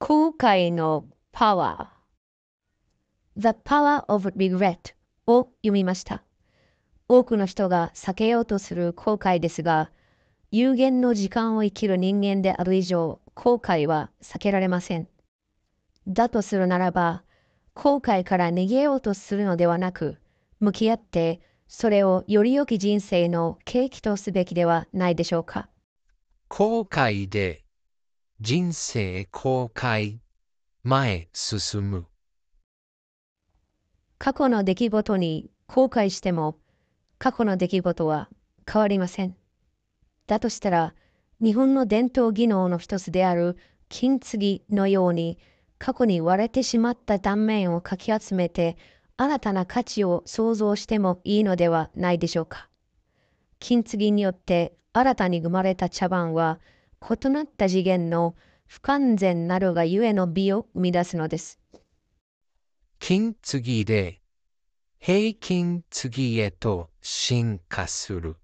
後悔のパワー The Power of Regret を読みました。多くの人が避けようとする後悔ですが、有限の時間を生きる人間である以上、後悔は避けられません。だとするならば、後悔から逃げようとするのではなく、向き合って、それをより良き人生の契機とすべきではないでしょうか。後悔で人生後悔前進む過去の出来事に後悔しても過去の出来事は変わりません。だとしたら日本の伝統技能の一つである金継ぎのように過去に割れてしまった断面をかき集めて新たな価値を創造してもいいのではないでしょうか。金継ぎによって新たに生まれた茶碗は異なった次元の不完全なるがゆえの美を生み出すのです。金継ぎで平均継ぎへと進化する。